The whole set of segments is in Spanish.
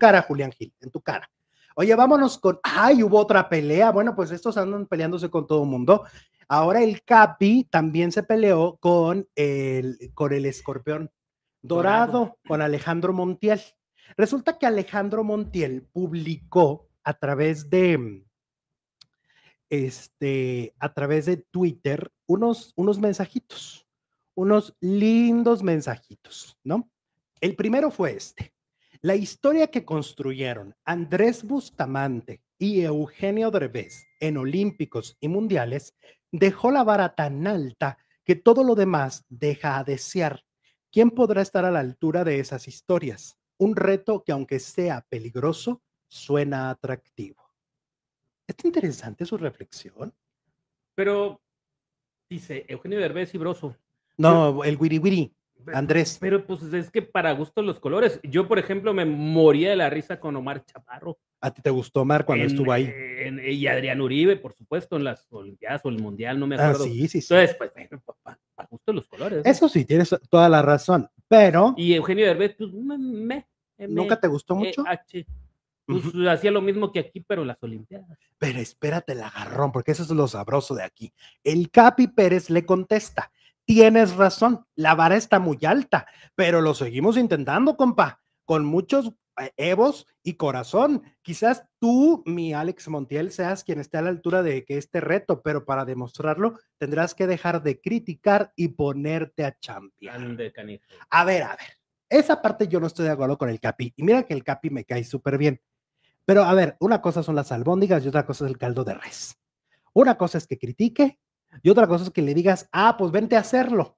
cara, Julián Gil, en tu cara. Oye, vámonos con, ay, hubo otra pelea. Bueno, pues estos andan peleándose con todo el mundo. Ahora el Capi también se peleó con el, con el escorpión dorado, con Alejandro Montiel. Resulta que Alejandro Montiel publicó a través de, este, a través de Twitter unos, unos mensajitos, unos lindos mensajitos, ¿no? El primero fue este. La historia que construyeron Andrés Bustamante y Eugenio Derbez en Olímpicos y Mundiales dejó la vara tan alta que todo lo demás deja a desear. ¿Quién podrá estar a la altura de esas historias? Un reto que aunque sea peligroso, suena atractivo. Está interesante su reflexión. Pero dice Eugenio Derbez y Broso. No, el wiri Andrés. Pero pues es que para gusto los colores. Yo, por ejemplo, me moría de la risa con Omar Chaparro. ¿A ti te gustó Omar cuando estuvo ahí? y Adrián Uribe, por supuesto, en las Olimpiadas o el Mundial, no me ah, acuerdo. sí, sí, Entonces, pues, para, para gusto los colores. Eso sí, tienes toda la razón, pero... Y Eugenio Derbez, pues, me, ¿Nunca te gustó mucho? pues, hacía lo mismo que aquí, pero en las Olimpiadas. Pero espérate el agarrón, porque eso es lo sabroso de aquí. El Capi Pérez le contesta tienes razón, la vara está muy alta, pero lo seguimos intentando, compa, con muchos eh, Evos y corazón. Quizás tú, mi Alex Montiel, seas quien esté a la altura de que este reto, pero para demostrarlo tendrás que dejar de criticar y ponerte a champion. A ver, a ver. Esa parte yo no estoy de acuerdo con el Capi. Y mira que el Capi me cae súper bien. Pero a ver, una cosa son las albóndigas y otra cosa es el caldo de res. Una cosa es que critique y otra cosa es que le digas, ah, pues vente a hacerlo.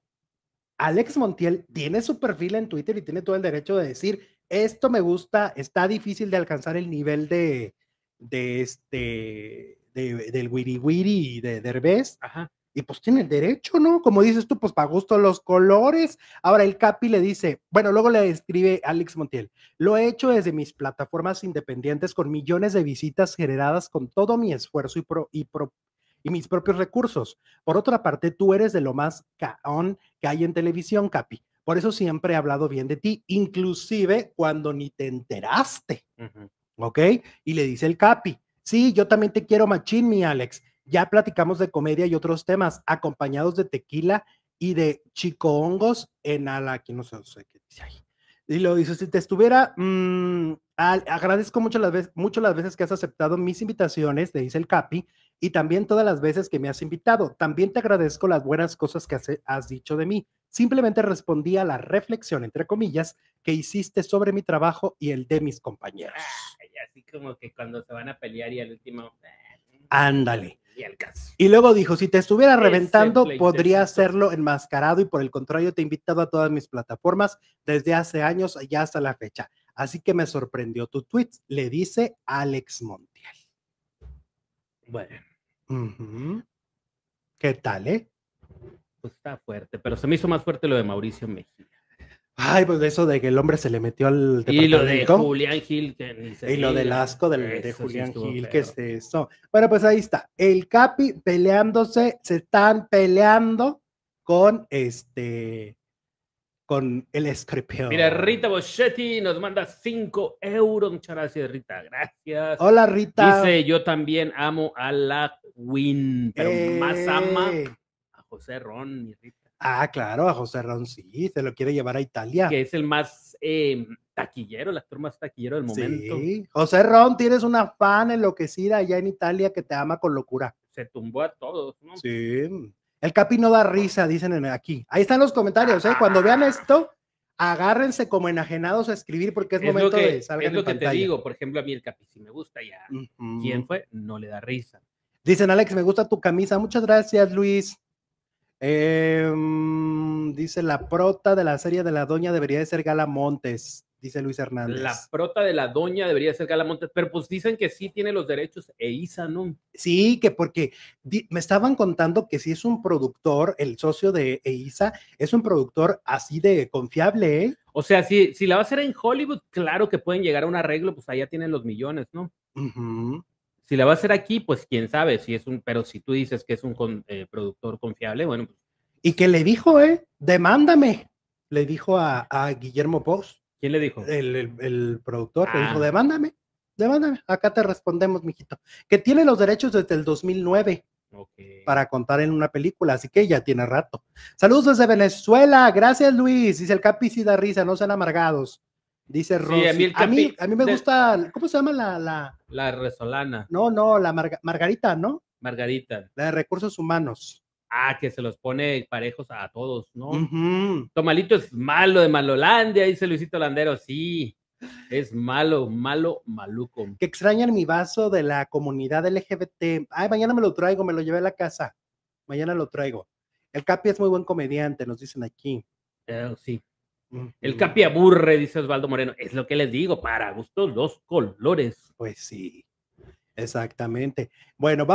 Alex Montiel tiene su perfil en Twitter y tiene todo el derecho de decir, esto me gusta, está difícil de alcanzar el nivel de, de este, del Wiri Wiri y de Derbez. Ajá. Y pues tiene el derecho, ¿no? Como dices tú, pues para gusto los colores. Ahora el Capi le dice, bueno, luego le escribe Alex Montiel, lo he hecho desde mis plataformas independientes con millones de visitas generadas con todo mi esfuerzo y, pro, y, pro, y mis propios recursos. Por otra parte, tú eres de lo más caón que hay en televisión, Capi. Por eso siempre he hablado bien de ti, inclusive cuando ni te enteraste. ¿Ok? Y le dice el Capi, sí, yo también te quiero machín, mi Alex. Ya platicamos de comedia y otros temas, acompañados de tequila y de chico hongos en ala, aquí no sé, no sé qué dice ahí. Y lo dice, si te estuviera, mm, agradezco mucho las, veces, mucho las veces que has aceptado mis invitaciones, de dice el Capi, y también todas las veces que me has invitado. También te agradezco las buenas cosas que has, dicho de mí. Simplemente respondí a la reflexión, entre comillas, que hiciste sobre mi trabajo y el de mis compañeros. así como que cuando se van a pelear y al último... Eh, Ándale. Y, luego dijo, si te estuviera reventando, podría hacerlo enmascarado y por el contrario te he invitado a todas mis plataformas desde hace años y hasta la fecha. Así que me sorprendió tu tweet, le dice Alex Montiel. Bueno. ¿Qué tal, eh? Pues está fuerte, pero se me hizo más fuerte lo de Mauricio Mejía. Ay, pues eso de que el hombre se le metió al Y lo de Julián Gil. Que y lo del asco de Julián Gil, que es eso. Bueno, pues ahí está. El Capi peleándose, se están peleando con este. Con el escorpión. Mira, Rita Boschetti nos manda 5 euros. Muchas gracias, Rita. Gracias. Hola, Rita. Dice: Yo también amo a la Win, pero más ama eh. a José Ron, y Rita. Ah, claro, a José Ron sí, se lo quiere llevar a Italia. Que es el más eh, taquillero, el actor más taquillero del momento. Sí, José Ron, tienes una fan enloquecida allá en Italia que te ama con locura. Se tumbó a todos, ¿no? Sí. El Capi no da risa, dicen aquí. Ahí están los comentarios, ¿eh? Cuando vean ah. esto, agárrense como enajenados a escribir porque es, momento momento que, de pantalla. Es lo que te digo, por ejemplo, a mí el Capi sí me gusta ya. ¿Quién fue? No le da risa. Dicen, Alex, me gusta tu camisa. Muchas gracias, Luis. Em, dice la prota de la serie de la doña debería de ser Gala Montes, dice Luis Hernández. La prota de la doña debería de ser Gala Montes, pero pues dicen que sí tiene los derechos e Isa no. Sí, que porque me estaban contando que si es un productor, el socio de EISA, es un productor así de confiable, ¿eh? O sea, si, si la va a hacer en Hollywood, claro que pueden llegar a un arreglo, pues allá tienen los millones, ¿no? Si la va a hacer aquí, pues quién sabe, si es un, pero si tú dices que es un eh, productor confiable, bueno. Pues, y que le dijo, eh, demándame, le dijo a, Guillermo Post. ¿Quién le dijo? El, productor le dijo, ah. demándame, demándame, acá te respondemos, mijito. Que tiene los derechos desde el 2009. para contar en una película, así que ya tiene rato. Saludos desde Venezuela, gracias Luis, dice el Capi si da risa, no sean amargados. Dice Rosy. a, mí a, mí, me gusta, ¿cómo se llama la, la? resolana. No, no, la Margarita, ¿no? Margarita. La de recursos humanos. Ah, que se los pone parejos a todos, ¿no? Tomalito es malo de Malolandia, dice Luisito Landero, sí. Es malo, malo, maluco. Que extrañan mi vaso de la comunidad LGBT. Ay, mañana me lo traigo, me lo llevé a la casa. Mañana lo traigo. El Capi es muy buen comediante, nos dicen aquí. Eh, sí. El capi aburre, dice Osvaldo Moreno. Es lo que les digo, para gustos los colores. Pues sí, exactamente. Bueno,